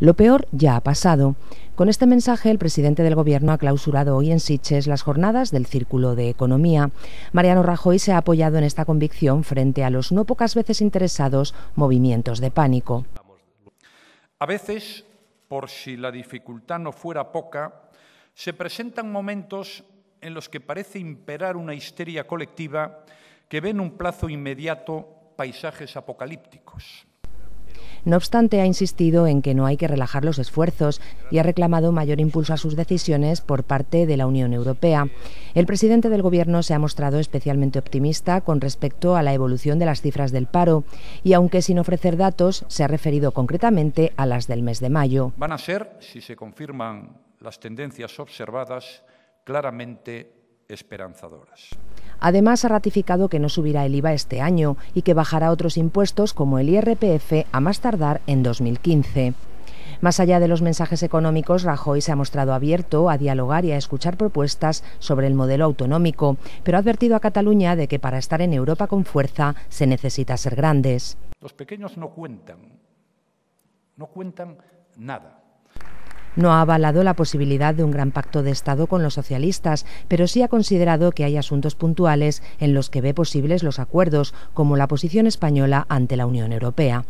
Lo peor ya ha pasado. Con este mensaje, el presidente del Gobierno ha clausurado hoy en Siches las jornadas del Círculo de Economía. Mariano Rajoy se ha apoyado en esta convicción frente a los no pocas veces interesados movimientos de pánico. A veces, por si la dificultad no fuera poca, se presentan momentos en los que parece imperar una histeria colectiva que ve en un plazo inmediato paisajes apocalípticos. No obstante, ha insistido en que no hay que relajar los esfuerzos y ha reclamado mayor impulso a sus decisiones por parte de la Unión Europea. El presidente del Gobierno se ha mostrado especialmente optimista con respecto a la evolución de las cifras del paro y, aunque sin ofrecer datos, se ha referido concretamente a las del mes de mayo. Van a ser, si se confirman las tendencias observadas, claramente esperanzadoras. Además, ha ratificado que no subirá el IVA este año y que bajará otros impuestos como el IRPF a más tardar en 2015. Más allá de los mensajes económicos, Rajoy se ha mostrado abierto a dialogar y a escuchar propuestas sobre el modelo autonómico, pero ha advertido a Cataluña de que para estar en Europa con fuerza se necesita ser grandes. Los pequeños no cuentan, no cuentan nada. No ha avalado la posibilidad de un gran pacto de Estado con los socialistas, pero sí ha considerado que hay asuntos puntuales en los que ve posibles los acuerdos, como la posición española ante la Unión Europea.